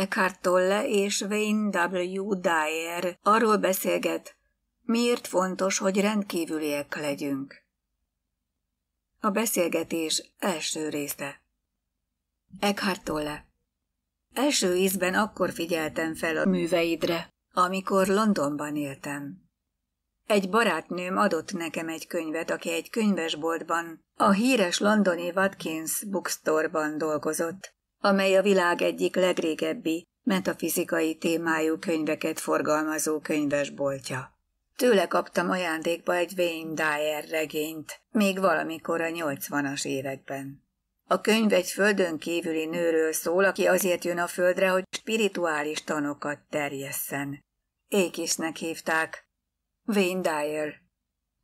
Eckhart Tolle és Wayne W. Dyer arról beszélget, miért fontos, hogy rendkívüliek legyünk. A beszélgetés első része Eckhart Tolle Első ízben akkor figyeltem fel a műveidre, amikor Londonban éltem. Egy barátnőm adott nekem egy könyvet, aki egy könyvesboltban, a híres londoni Watkins bookstore-ban dolgozott, amely a világ egyik legrégebbi, metafizikai témájú könyveket forgalmazó könyvesboltja. Tőle kaptam ajándékba egy Wayne Dyer regényt, még valamikor a 80 években. A könyv egy földön kívüli nőről szól, aki azért jön a földre, hogy spirituális tanokat terjesszen. Ékisnek hívták. Wayne Dyer.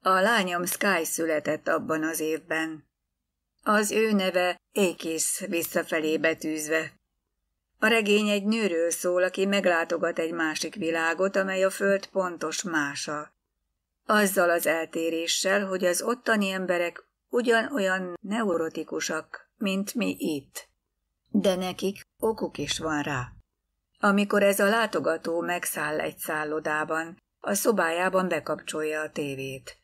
A lányom Sky született abban az évben az ő neve Ékis visszafelé betűzve. A regény egy nőről szól, aki meglátogat egy másik világot, amely a föld pontos mása. Azzal az eltéréssel, hogy az ottani emberek ugyanolyan neurotikusak, mint mi itt. De nekik okuk is van rá. Amikor ez a látogató megszáll egy szállodában, a szobájában bekapcsolja a tévét.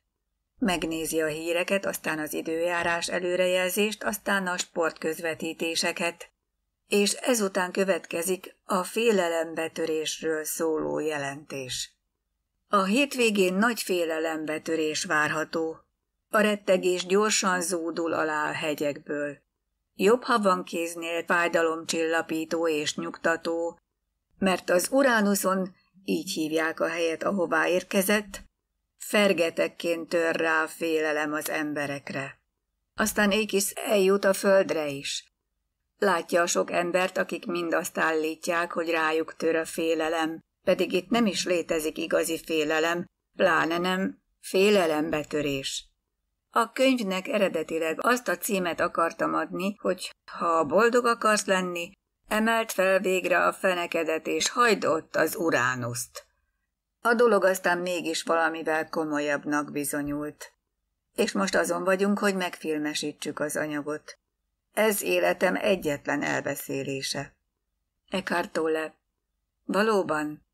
Megnézi a híreket, aztán az időjárás előrejelzést, aztán a sportközvetítéseket. És ezután következik a félelembetörésről szóló jelentés. A hétvégén nagy félelembetörés várható. A rettegés gyorsan zúdul alá a hegyekből. Jobb, ha van kéznél fájdalomcsillapító és nyugtató, mert az Uránuszon, így hívják a helyet, ahová érkezett, Fergetekként tör rá a félelem az emberekre. Aztán Ékisz eljut a földre is. Látja a sok embert, akik mind azt állítják, hogy rájuk tör a félelem, pedig itt nem is létezik igazi félelem, pláne nem félelembetörés. A könyvnek eredetileg azt a címet akartam adni, hogy ha boldog akarsz lenni, emelt fel végre a fenekedet és hajd ott az uránuszt. A dolog aztán mégis valamivel komolyabbnak bizonyult. És most azon vagyunk, hogy megfilmesítsük az anyagot. Ez életem egyetlen elbeszélése. Eckhart Tolle. Valóban,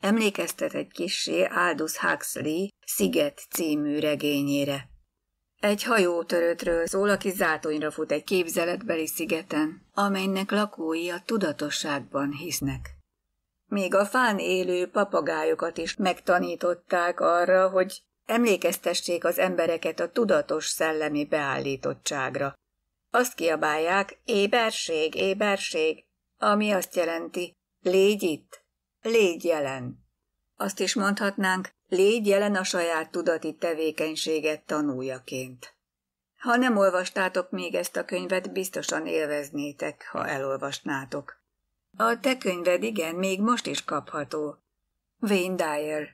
emlékeztet egy kissé Aldous Huxley Sziget című regényére. Egy törötről szól, aki zátonyra fut egy képzeletbeli szigeten, amelynek lakói a tudatosságban hisznek. Még a fán élő papagájokat is megtanították arra, hogy emlékeztessék az embereket a tudatos szellemi beállítottságra. Azt kiabálják, éberség, éberség, ami azt jelenti, légy itt, légy jelen. Azt is mondhatnánk, légy jelen a saját tudati tevékenységet tanuljaként. Ha nem olvastátok még ezt a könyvet, biztosan élveznétek, ha elolvasnátok. A te könyved igen, még most is kapható. Wayne Dyer.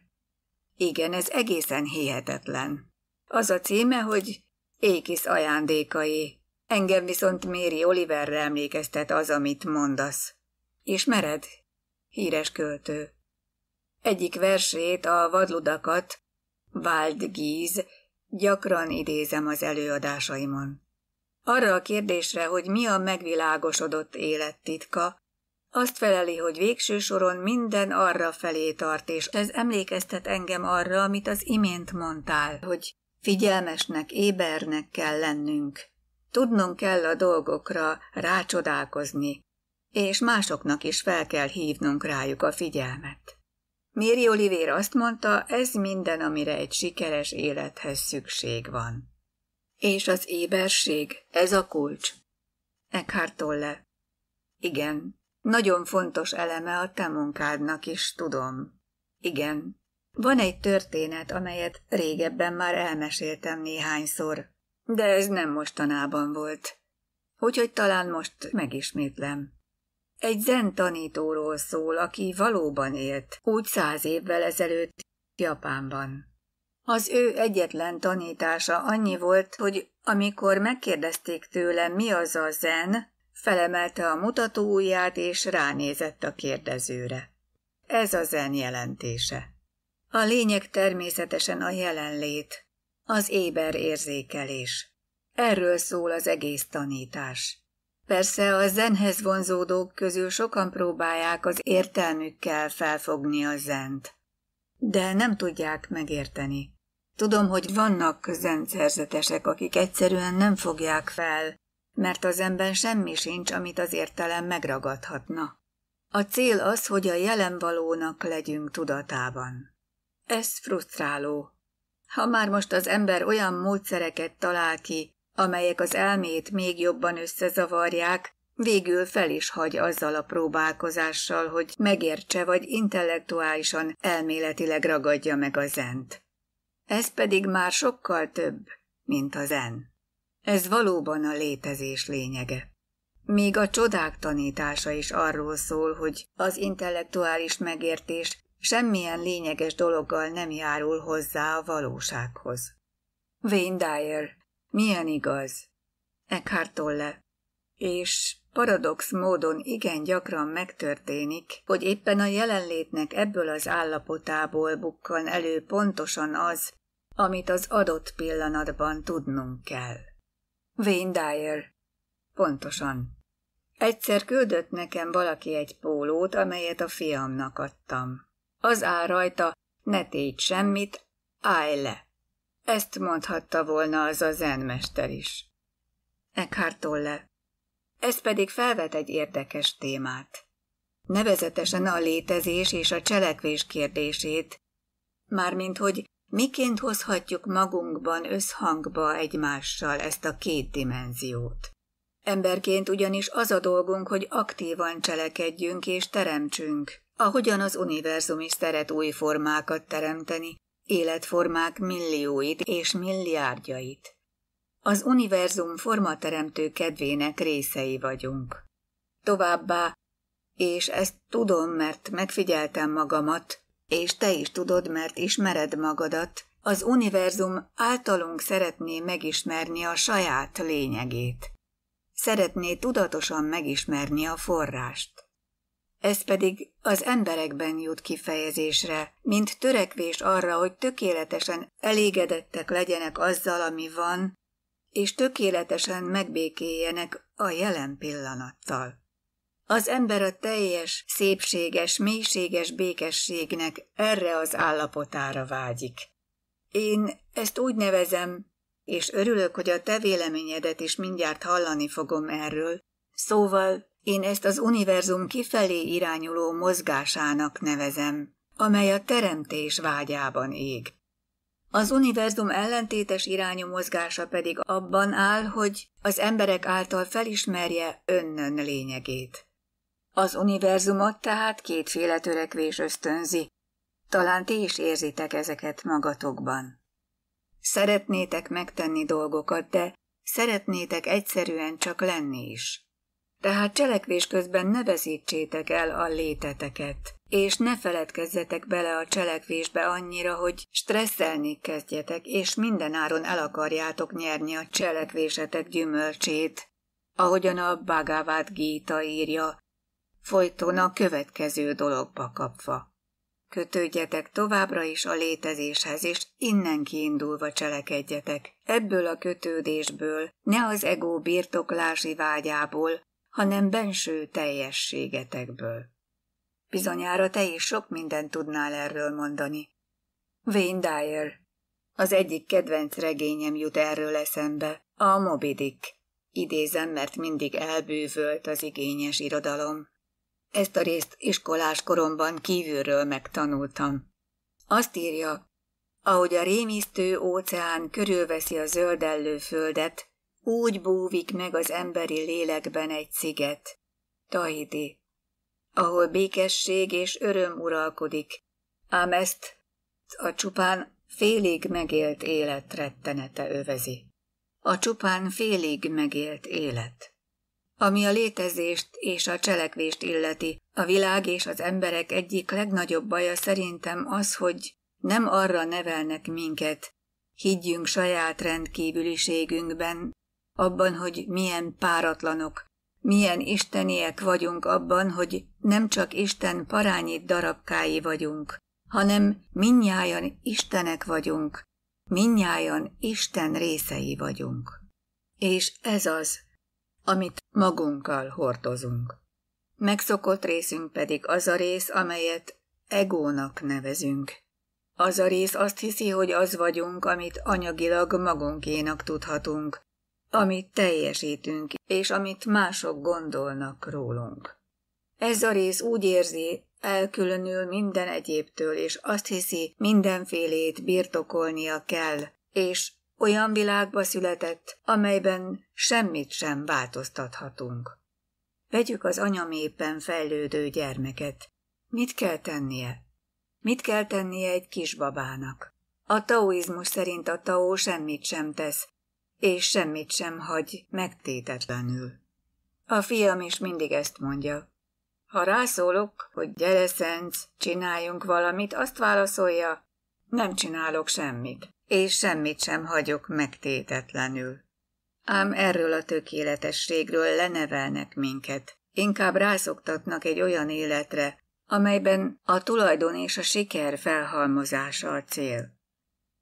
Igen, ez egészen hihetetlen. Az a címe, hogy Ékis ajándékai. Engem viszont Méri Oliverre emlékeztet az, amit mondasz. Ismered? Híres költő. Egyik versét, a vadludakat, Váld Gíz, gyakran idézem az előadásaimon. Arra a kérdésre, hogy mi a megvilágosodott élettitka, azt feleli, hogy végső soron minden arra felé tart, és ez emlékeztet engem arra, amit az imént mondtál, hogy figyelmesnek, ébernek kell lennünk. Tudnunk kell a dolgokra, rácsodálkozni, és másoknak is fel kell hívnunk rájuk a figyelmet. Méri Olivér azt mondta, ez minden, amire egy sikeres élethez szükség van. És az éberség, ez a kulcs. Eckhart Tolle. Igen, nagyon fontos eleme a te munkádnak is, tudom. Igen. Van egy történet, amelyet régebben már elmeséltem néhányszor, de ez nem mostanában volt. Úgyhogy talán most megismétlem. Egy zen tanítóról szól, aki valóban élt, úgy száz évvel ezelőtt Japánban. Az ő egyetlen tanítása annyi volt, hogy amikor megkérdezték tőle, mi az a zen, Felemelte a mutatóujját, és ránézett a kérdezőre. Ez a zen jelentése. A lényeg természetesen a jelenlét, az éber érzékelés. Erről szól az egész tanítás. Persze a zenhez vonzódók közül sokan próbálják az értelmükkel felfogni a zent, de nem tudják megérteni. Tudom, hogy vannak zenszerzetesek, akik egyszerűen nem fogják fel, mert az ember semmi sincs, amit az értelem megragadhatna. A cél az, hogy a jelen valónak legyünk tudatában. Ez frusztráló. Ha már most az ember olyan módszereket talál ki, amelyek az elmét még jobban összezavarják, végül fel is hagy azzal a próbálkozással, hogy megértse vagy intellektuálisan, elméletileg ragadja meg a zent. Ez pedig már sokkal több, mint a zent. Ez valóban a létezés lényege. Még a csodák tanítása is arról szól, hogy az intellektuális megértés semmilyen lényeges dologgal nem járul hozzá a valósághoz. Wayne Dyer, milyen igaz? Eckhart Tolle. És paradox módon igen gyakran megtörténik, hogy éppen a jelenlétnek ebből az állapotából bukkan elő pontosan az, amit az adott pillanatban tudnunk kell. Wayne Dyer. Pontosan. Egyszer küldött nekem valaki egy pólót, amelyet a fiamnak adtam. Az áll rajta, ne tégy semmit, állj le. Ezt mondhatta volna az a zenmester is. Eckhart Tolle. Ez pedig felvet egy érdekes témát. Nevezetesen a létezés és a cselekvés kérdését, mármint hogy Miként hozhatjuk magunkban összhangba egymással ezt a két dimenziót? Emberként ugyanis az a dolgunk, hogy aktívan cselekedjünk és teremtsünk, ahogyan az univerzum is szeret új formákat teremteni, életformák millióit és milliárdjait. Az univerzum formateremtő kedvének részei vagyunk. Továbbá, és ezt tudom, mert megfigyeltem magamat, és te is tudod, mert ismered magadat, az univerzum általunk szeretné megismerni a saját lényegét. Szeretné tudatosan megismerni a forrást. Ez pedig az emberekben jut kifejezésre, mint törekvés arra, hogy tökéletesen elégedettek legyenek azzal, ami van, és tökéletesen megbékéljenek a jelen pillanattal. Az ember a teljes, szépséges, mélységes békességnek erre az állapotára vágyik. Én ezt úgy nevezem, és örülök, hogy a te véleményedet is mindjárt hallani fogom erről, szóval én ezt az univerzum kifelé irányuló mozgásának nevezem, amely a teremtés vágyában ég. Az univerzum ellentétes irányú mozgása pedig abban áll, hogy az emberek által felismerje önnön lényegét. Az univerzumot tehát kétféle törekvés ösztönzi. Talán ti is érzitek ezeket magatokban. Szeretnétek megtenni dolgokat, de szeretnétek egyszerűen csak lenni is. Tehát cselekvés közben ne veszítsétek el a léteteket, és ne feledkezzetek bele a cselekvésbe annyira, hogy stresszelni kezdjetek, és mindenáron el akarjátok nyerni a cselekvésetek gyümölcsét. Ahogyan a Bhagavad Gita írja, folyton a következő dologba kapva. Kötődjetek továbbra is a létezéshez, és innen kiindulva cselekedjetek. Ebből a kötődésből, ne az ego birtoklási vágyából, hanem benső teljességetekből. Bizonyára te is sok mindent tudnál erről mondani. Wayne Dyer. Az egyik kedvenc regényem jut erről eszembe, a Moby Dick. Idézem, mert mindig elbűvölt az igényes irodalom. Ezt a részt iskolás koromban kívülről megtanultam. Azt írja, ahogy a rémisztő óceán körülveszi a zöldellő földet, úgy búvik meg az emberi lélekben egy sziget, Tahiti, ahol békesség és öröm uralkodik, ám ezt a csupán félig megélt élet rettenete övezi. A csupán félig megélt élet. Ami a létezést és a cselekvést illeti, a világ és az emberek egyik legnagyobb baja szerintem az, hogy nem arra nevelnek minket. Higgyünk saját rendkívüliségünkben, abban, hogy milyen páratlanok, milyen isteniek vagyunk abban, hogy nem csak Isten parányit darabkái vagyunk, hanem minnyájan Istenek vagyunk, minnyájan Isten részei vagyunk. És ez az, amit magunkkal hordozunk. Megszokott részünk pedig az a rész, amelyet egónak nevezünk. Az a rész azt hiszi, hogy az vagyunk, amit anyagilag magunkénak tudhatunk, amit teljesítünk, és amit mások gondolnak rólunk. Ez a rész úgy érzi, elkülönül minden egyébtől, és azt hiszi, mindenfélét birtokolnia kell, és olyan világba született, amelyben semmit sem változtathatunk. Vegyük az anyaméppen fejlődő gyermeket. Mit kell tennie? Mit kell tennie egy kisbabának? A taoizmus szerint a tao semmit sem tesz, és semmit sem hagy megtétetlenül. A fiam is mindig ezt mondja. Ha rászólok, hogy gyere, Szenc, csináljunk valamit, azt válaszolja, nem csinálok semmit és semmit sem hagyok megtétetlenül. Ám erről a tökéletességről lenevelnek minket, inkább rászoktatnak egy olyan életre, amelyben a tulajdon és a siker felhalmozása a cél.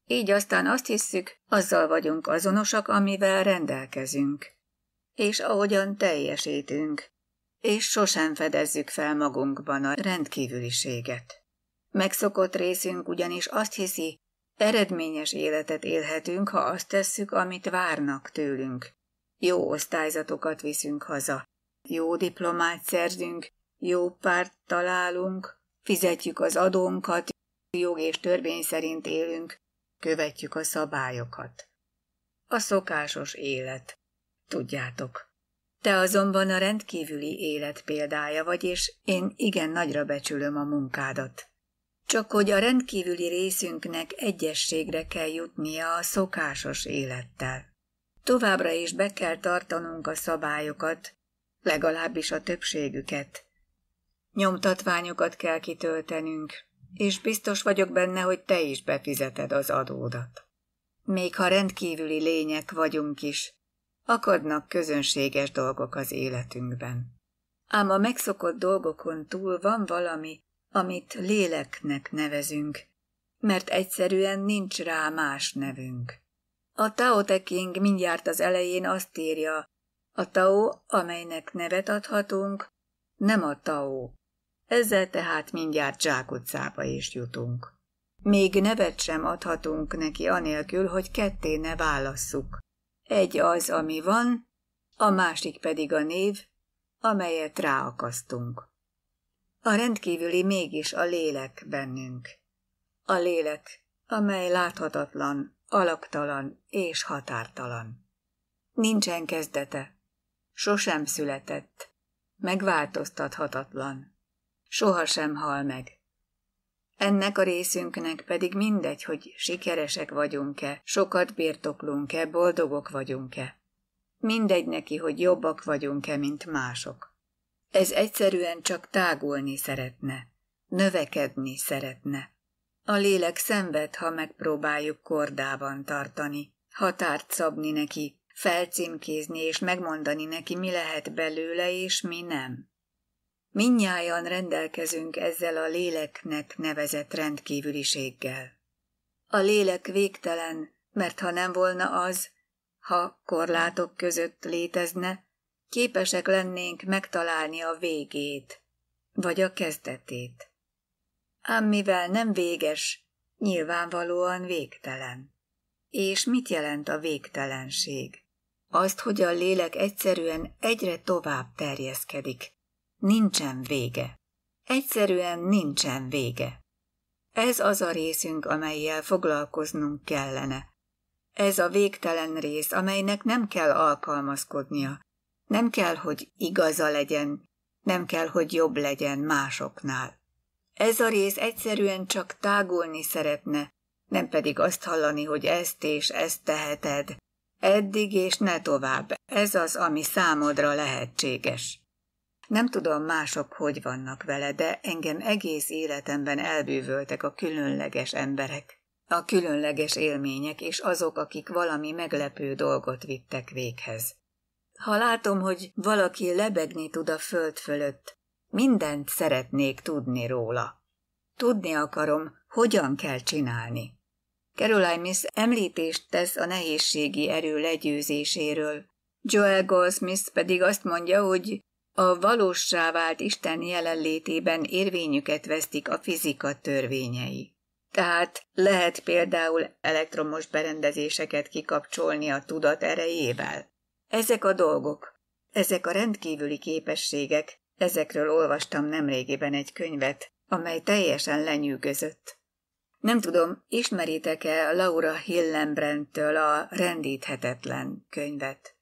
Így aztán azt hiszük, azzal vagyunk azonosak, amivel rendelkezünk, és ahogyan teljesítünk, és sosem fedezzük fel magunkban a rendkívüliséget. Megszokott részünk ugyanis azt hiszi, Eredményes életet élhetünk, ha azt tesszük, amit várnak tőlünk. Jó osztályzatokat viszünk haza. Jó diplomát szerzünk, jó párt találunk, fizetjük az adónkat, jog és törvény szerint élünk, követjük a szabályokat. A szokásos élet. Tudjátok. Te azonban a rendkívüli élet példája vagy, és én igen nagyra becsülöm a munkádat. Csak hogy a rendkívüli részünknek egyességre kell jutnia a szokásos élettel. Továbbra is be kell tartanunk a szabályokat, legalábbis a többségüket. Nyomtatványokat kell kitöltenünk, és biztos vagyok benne, hogy te is befizeted az adódat. Még ha rendkívüli lények vagyunk is, akadnak közönséges dolgok az életünkben. Ám a megszokott dolgokon túl van valami, amit léleknek nevezünk, mert egyszerűen nincs rá más nevünk. A Tao Te King mindjárt az elején azt írja, a Tao, amelynek nevet adhatunk, nem a Tao. Ezzel tehát mindjárt zsákutcába is jutunk. Még nevet sem adhatunk neki anélkül, hogy ketté ne válasszuk. Egy az, ami van, a másik pedig a név, amelyet ráakasztunk. A rendkívüli mégis a lélek bennünk. A lélek, amely láthatatlan, alaktalan és határtalan. Nincsen kezdete, sosem született, megváltoztathatatlan, sohasem hal meg. Ennek a részünknek pedig mindegy, hogy sikeresek vagyunk-e, sokat birtoklunk-e, boldogok vagyunk-e. Mindegy neki, hogy jobbak vagyunk-e, mint mások. Ez egyszerűen csak tágulni szeretne, növekedni szeretne. A lélek szenved, ha megpróbáljuk kordában tartani, határt szabni neki, felcímkézni és megmondani neki, mi lehet belőle és mi nem. Minnyájan rendelkezünk ezzel a léleknek nevezett rendkívüliséggel. A lélek végtelen, mert ha nem volna az, ha korlátok között létezne, képesek lennénk megtalálni a végét, vagy a kezdetét. Ám mivel nem véges, nyilvánvalóan végtelen. És mit jelent a végtelenség? Azt, hogy a lélek egyszerűen egyre tovább terjeszkedik. Nincsen vége. Egyszerűen nincsen vége. Ez az a részünk, amelyel foglalkoznunk kellene. Ez a végtelen rész, amelynek nem kell alkalmazkodnia, nem kell, hogy igaza legyen, nem kell, hogy jobb legyen másoknál. Ez a rész egyszerűen csak tágulni szeretne, nem pedig azt hallani, hogy ezt és ezt teheted. Eddig és ne tovább, ez az, ami számodra lehetséges. Nem tudom mások, hogy vannak vele, de engem egész életemben elbűvöltek a különleges emberek, a különleges élmények és azok, akik valami meglepő dolgot vittek véghez. Ha látom, hogy valaki lebegni tud a föld fölött, mindent szeretnék tudni róla. Tudni akarom, hogyan kell csinálni. Caroline Miss említést tesz a nehézségi erő legyőzéséről. Joel Goldsmith pedig azt mondja, hogy a valóssá vált Isten jelenlétében érvényüket vesztik a fizika törvényei. Tehát lehet például elektromos berendezéseket kikapcsolni a tudat erejével? Ezek a dolgok, ezek a rendkívüli képességek, ezekről olvastam nemrégiben egy könyvet, amely teljesen lenyűgözött. Nem tudom, ismeritek-e Laura Hillenbrandtől a Rendíthetetlen könyvet?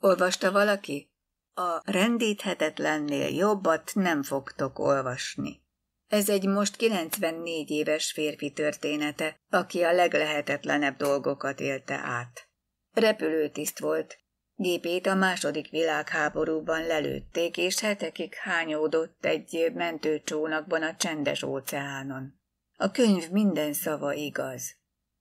Olvasta valaki? A rendíthetetlennél jobbat nem fogtok olvasni. Ez egy most 94 éves férfi története, aki a leglehetetlenebb dolgokat élte át. Repülőtiszt volt, Gépét a második világháborúban lelőtték, és hetekig hányódott egy mentőcsónakban a csendes óceánon. A könyv minden szava igaz.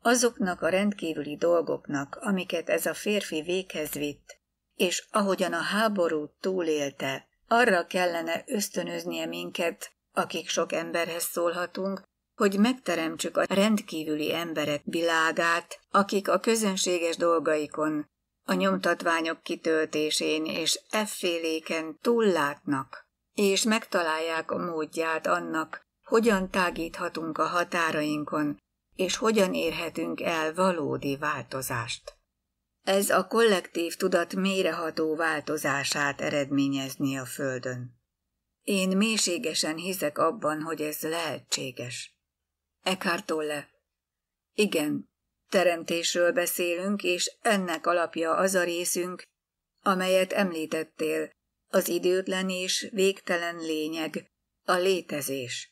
Azoknak a rendkívüli dolgoknak, amiket ez a férfi véghez vitt, és ahogyan a háborút túlélte, arra kellene ösztönöznie minket, akik sok emberhez szólhatunk, hogy megteremtsük a rendkívüli emberek világát, akik a közönséges dolgaikon a nyomtatványok kitöltésén és efféléken túllátnak, és megtalálják a módját annak, hogyan tágíthatunk a határainkon, és hogyan érhetünk el valódi változást. Ez a kollektív tudat méreható változását eredményezni a Földön. Én mélységesen hiszek abban, hogy ez lehetséges. Eckhart Tolle Igen, Teremtésről beszélünk, és ennek alapja az a részünk, amelyet említettél, az időtlen és végtelen lényeg, a létezés.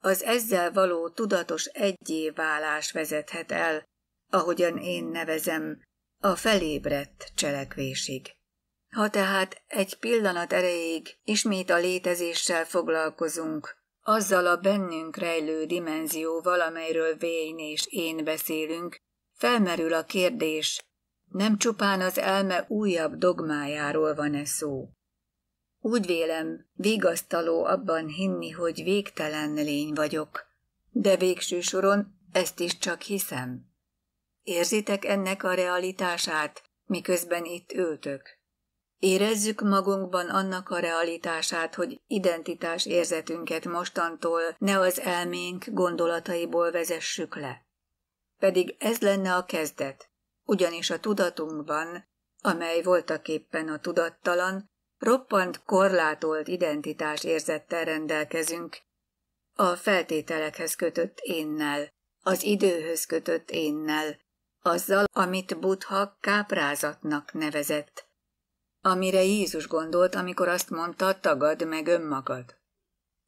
Az ezzel való tudatos egyéválás vezethet el, ahogyan én nevezem, a felébredt cselekvésig. Ha tehát egy pillanat erejéig ismét a létezéssel foglalkozunk, azzal a bennünk rejlő dimenzióval, amelyről Vén és én beszélünk, felmerül a kérdés, nem csupán az elme újabb dogmájáról van-e szó. Úgy vélem, vigasztaló abban hinni, hogy végtelen lény vagyok, de végső soron ezt is csak hiszem. Érzitek ennek a realitását, miközben itt ültök? Érezzük magunkban annak a realitását, hogy identitás érzetünket mostantól ne az elménk gondolataiból vezessük le. Pedig ez lenne a kezdet, ugyanis a tudatunkban, amely voltaképpen a tudattalan, roppant korlátolt identitás érzettel rendelkezünk, a feltételekhez kötött énnel, az időhöz kötött énnel, azzal, amit Buddha káprázatnak nevezett, amire Jézus gondolt, amikor azt mondta, tagad meg önmagad.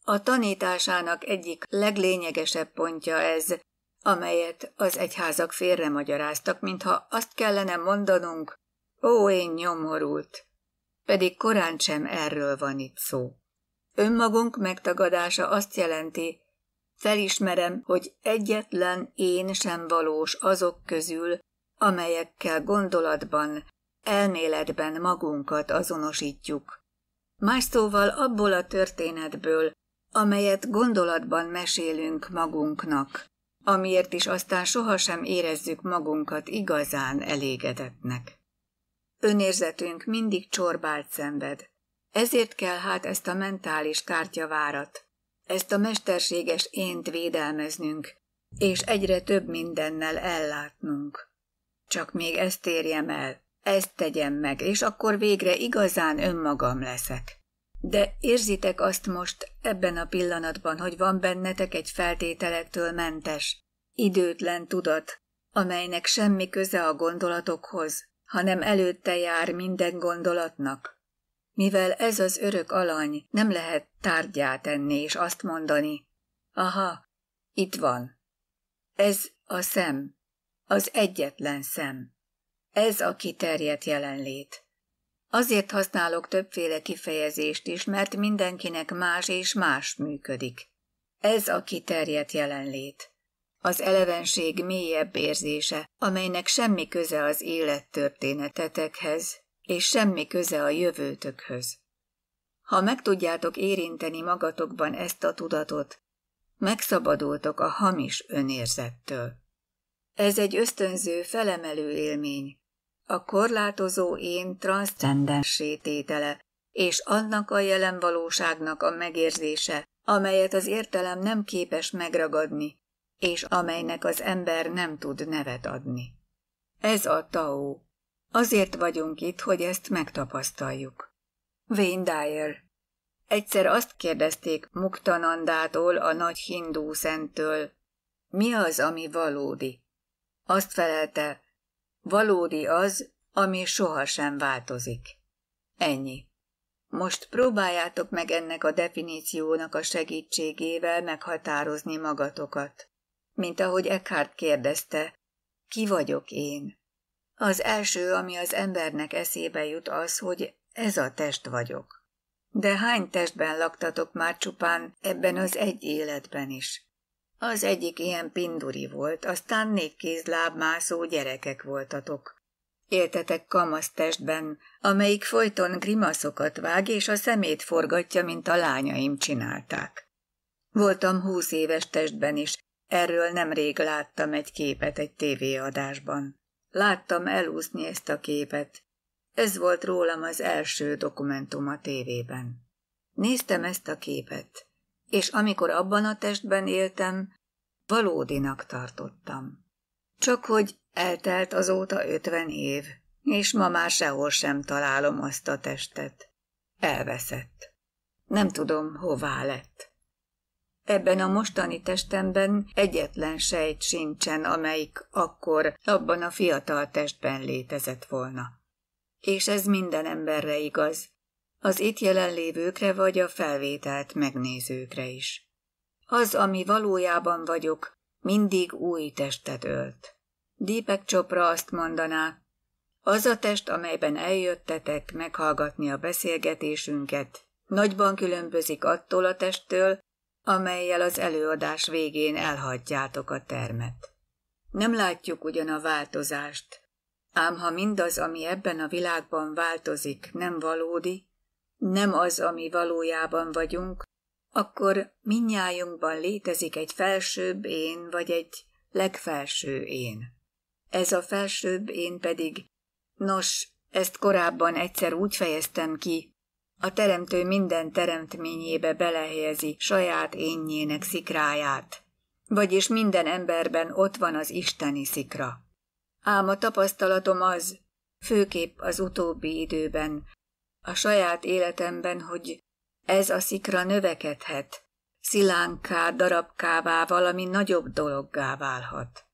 A tanításának egyik leglényegesebb pontja ez, amelyet az egyházak félre magyaráztak, mintha azt kellene mondanunk, ó, én nyomorult, pedig korán sem erről van itt szó. Önmagunk megtagadása azt jelenti, felismerem, hogy egyetlen én sem valós azok közül, amelyekkel gondolatban, elméletben magunkat azonosítjuk. Más szóval abból a történetből, amelyet gondolatban mesélünk magunknak amiért is aztán sohasem érezzük magunkat igazán elégedetnek. Önérzetünk mindig csorbált szenved, ezért kell hát ezt a mentális kártyavárat, ezt a mesterséges ént védelmeznünk, és egyre több mindennel ellátnunk. Csak még ezt érjem el, ezt tegyem meg, és akkor végre igazán önmagam leszek. De érzitek azt most ebben a pillanatban, hogy van bennetek egy feltételektől mentes, időtlen tudat, amelynek semmi köze a gondolatokhoz, hanem előtte jár minden gondolatnak. Mivel ez az örök alany, nem lehet tárgyát enni és azt mondani, aha, itt van. Ez a szem, az egyetlen szem. Ez a kiterjedt jelenlét. Azért használok többféle kifejezést is, mert mindenkinek más és más működik. Ez a kiterjedt jelenlét. Az elevenség mélyebb érzése, amelynek semmi köze az élettörténetetekhez, és semmi köze a jövőtökhöz. Ha meg tudjátok érinteni magatokban ezt a tudatot, megszabadultok a hamis önérzettől. Ez egy ösztönző, felemelő élmény, a korlátozó én transzcendensététele, és annak a jelen valóságnak a megérzése, amelyet az értelem nem képes megragadni, és amelynek az ember nem tud nevet adni. Ez a Tao. Azért vagyunk itt, hogy ezt megtapasztaljuk. Wayne Dyer Egyszer azt kérdezték Muktanandától, a nagy hindú szenttől, mi az, ami valódi? Azt felelte, Valódi az, ami sohasem változik. Ennyi. Most próbáljátok meg ennek a definíciónak a segítségével meghatározni magatokat. Mint ahogy Eckhart kérdezte, ki vagyok én? Az első, ami az embernek eszébe jut az, hogy ez a test vagyok. De hány testben laktatok már csupán ebben az egy életben is? Az egyik ilyen pinduri volt, aztán négy kézlábmászó gyerekek voltatok. Éltetek kamasz testben, amelyik folyton grimaszokat vág, és a szemét forgatja, mint a lányaim csinálták. Voltam húsz éves testben is, erről nemrég láttam egy képet egy tévéadásban. Láttam elúszni ezt a képet. Ez volt rólam az első dokumentum a tévében. Néztem ezt a képet és amikor abban a testben éltem, valódinak tartottam. Csak hogy eltelt azóta ötven év, és ma már sehol sem találom azt a testet. Elveszett. Nem tudom, hová lett. Ebben a mostani testemben egyetlen sejt sincsen, amelyik akkor abban a fiatal testben létezett volna. És ez minden emberre igaz, az itt jelenlévőkre vagy a felvételt megnézőkre is. Az, ami valójában vagyok, mindig új testet ölt. Dípek Csopra azt mondaná, az a test, amelyben eljöttetek meghallgatni a beszélgetésünket, nagyban különbözik attól a testtől, amelyel az előadás végén elhagyjátok a termet. Nem látjuk ugyan a változást, ám ha mindaz, ami ebben a világban változik, nem valódi, nem az, ami valójában vagyunk, akkor minnyájunkban létezik egy felsőbb én, vagy egy legfelső én. Ez a felsőbb én pedig, nos, ezt korábban egyszer úgy fejeztem ki, a teremtő minden teremtményébe belehelyezi saját énjének szikráját, vagyis minden emberben ott van az isteni szikra. Ám a tapasztalatom az, főképp az utóbbi időben, a saját életemben, hogy ez a szikra növekedhet, szilánká, darabkává, valami nagyobb dologgá válhat.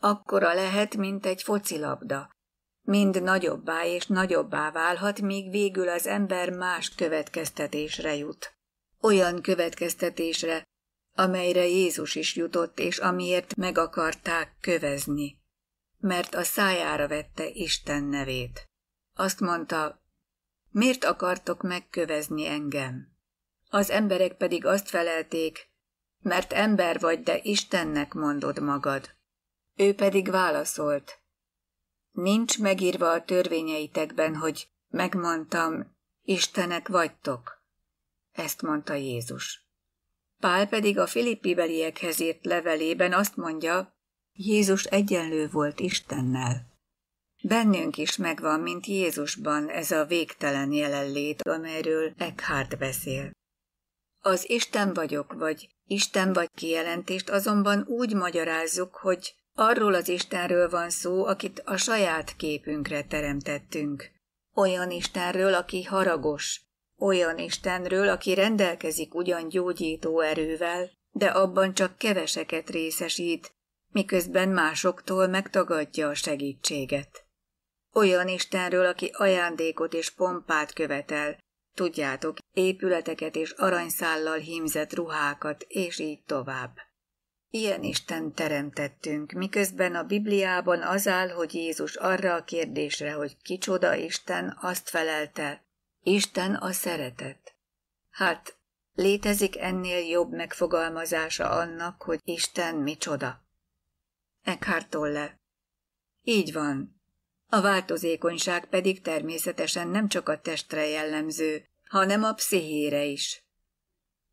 Akkora lehet, mint egy focilabda. Mind nagyobbá és nagyobbá válhat, míg végül az ember más következtetésre jut. Olyan következtetésre, amelyre Jézus is jutott, és amiért meg akarták kövezni. Mert a szájára vette Isten nevét. Azt mondta, miért akartok megkövezni engem? Az emberek pedig azt felelték, mert ember vagy, de Istennek mondod magad. Ő pedig válaszolt, nincs megírva a törvényeitekben, hogy megmondtam, Istenek vagytok. Ezt mondta Jézus. Pál pedig a filippibeliekhez írt levelében azt mondja, Jézus egyenlő volt Istennel. Bennünk is megvan, mint Jézusban ez a végtelen jelenlét, amelyről Eckhart beszél. Az Isten vagyok, vagy Isten vagy kijelentést azonban úgy magyarázzuk, hogy arról az Istenről van szó, akit a saját képünkre teremtettünk. Olyan Istenről, aki haragos, olyan Istenről, aki rendelkezik ugyan gyógyító erővel, de abban csak keveseket részesít, miközben másoktól megtagadja a segítséget. Olyan Istenről, aki ajándékot és pompát követel, tudjátok, épületeket és aranyszállal hímzett ruhákat, és így tovább. Ilyen Isten teremtettünk, miközben a Bibliában az áll, hogy Jézus arra a kérdésre, hogy kicsoda Isten, azt felelte, Isten a szeretet. Hát, létezik ennél jobb megfogalmazása annak, hogy Isten micsoda? Eckhart Tolle. Így van, a változékonyság pedig természetesen nem csak a testre jellemző, hanem a pszichére is.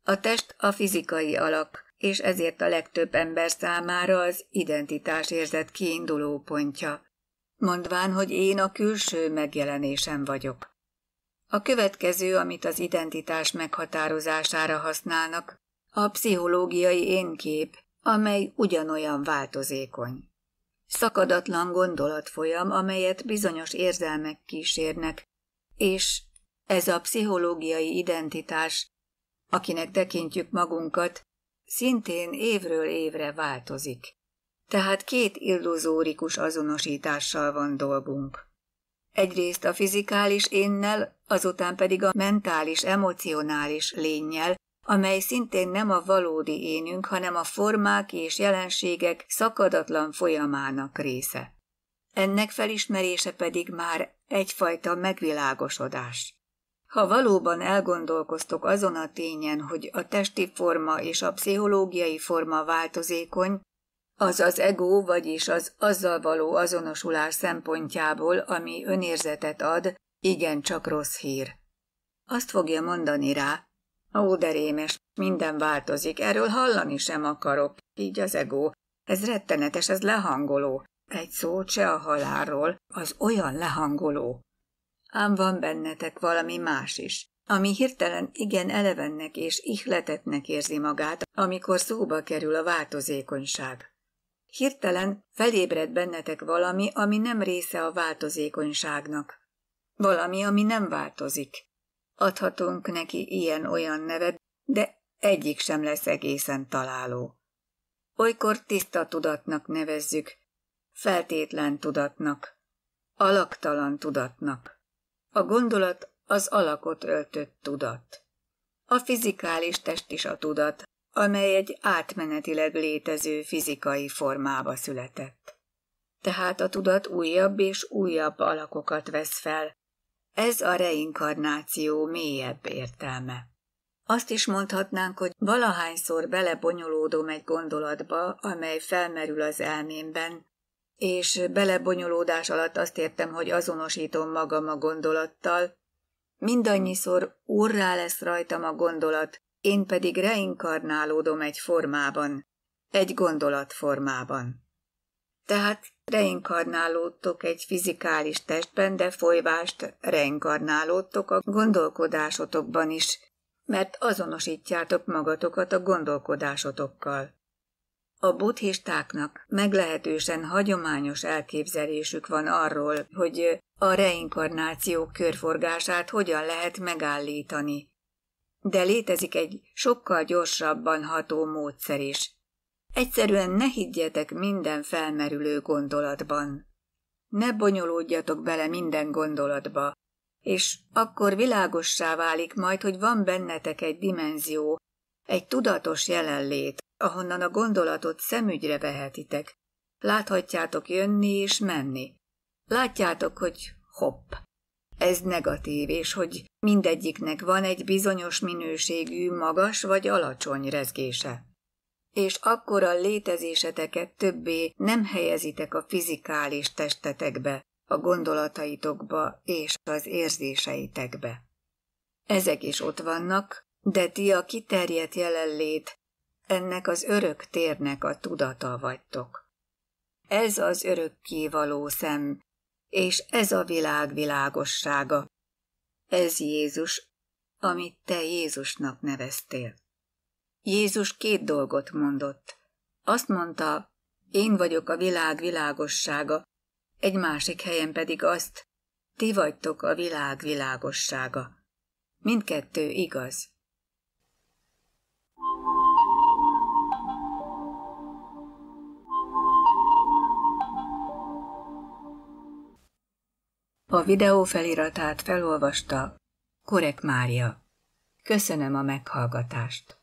A test a fizikai alak, és ezért a legtöbb ember számára az identitás érzet kiinduló pontja, mondván, hogy én a külső megjelenésem vagyok. A következő, amit az identitás meghatározására használnak, a pszichológiai énkép, amely ugyanolyan változékony szakadatlan gondolatfolyam, amelyet bizonyos érzelmek kísérnek, és ez a pszichológiai identitás, akinek tekintjük magunkat, szintén évről évre változik. Tehát két illuzórikus azonosítással van dolgunk. Egyrészt a fizikális énnel, azután pedig a mentális, emocionális lényel, amely szintén nem a valódi énünk, hanem a formák és jelenségek szakadatlan folyamának része. Ennek felismerése pedig már egyfajta megvilágosodás. Ha valóban elgondolkoztok azon a tényen, hogy a testi forma és a pszichológiai forma változékony, az az ego, vagyis az azzal való azonosulás szempontjából, ami önérzetet ad, igen csak rossz hír. Azt fogja mondani rá, Ó, de rémes, minden változik, erről hallani sem akarok, így az egó. Ez rettenetes, ez lehangoló. Egy szó se a halálról, az olyan lehangoló. Ám van bennetek valami más is, ami hirtelen igen elevennek és ihletetnek érzi magát, amikor szóba kerül a változékonyság. Hirtelen felébred bennetek valami, ami nem része a változékonyságnak. Valami, ami nem változik. Adhatunk neki ilyen-olyan nevet, de egyik sem lesz egészen találó. Olykor tiszta tudatnak nevezzük, feltétlen tudatnak, alaktalan tudatnak. A gondolat az alakot öltött tudat. A fizikális test is a tudat, amely egy átmenetileg létező fizikai formába született. Tehát a tudat újabb és újabb alakokat vesz fel, ez a reinkarnáció mélyebb értelme. Azt is mondhatnánk, hogy valahányszor belebonyolódom egy gondolatba, amely felmerül az elmémben, és belebonyolódás alatt azt értem, hogy azonosítom magam a gondolattal, mindannyiszor úrrá lesz rajtam a gondolat, én pedig reinkarnálódom egy formában, egy gondolatformában. Tehát reinkarnálódtok egy fizikális testben, de folyvást reinkarnálódtok a gondolkodásotokban is, mert azonosítjátok magatokat a gondolkodásotokkal. A buddhistáknak meglehetősen hagyományos elképzelésük van arról, hogy a reinkarnáció körforgását hogyan lehet megállítani. De létezik egy sokkal gyorsabban ható módszer is, Egyszerűen ne higgyetek minden felmerülő gondolatban. Ne bonyolódjatok bele minden gondolatba, és akkor világossá válik majd, hogy van bennetek egy dimenzió, egy tudatos jelenlét, ahonnan a gondolatot szemügyre vehetitek. Láthatjátok jönni és menni. Látjátok, hogy hopp, ez negatív, és hogy mindegyiknek van egy bizonyos minőségű magas vagy alacsony rezgése és akkor a létezéseteket többé nem helyezitek a fizikális testetekbe, a gondolataitokba és az érzéseitekbe. Ezek is ott vannak, de ti a kiterjedt jelenlét, ennek az örök térnek a tudata vagytok. Ez az örökkévaló szem, és ez a világ világossága. Ez Jézus, amit te Jézusnak neveztél. Jézus két dolgot mondott. Azt mondta, én vagyok a világ világossága, egy másik helyen pedig azt, ti vagytok a világ világossága. Mindkettő igaz. A videó feliratát felolvasta Korek Mária. Köszönöm a meghallgatást!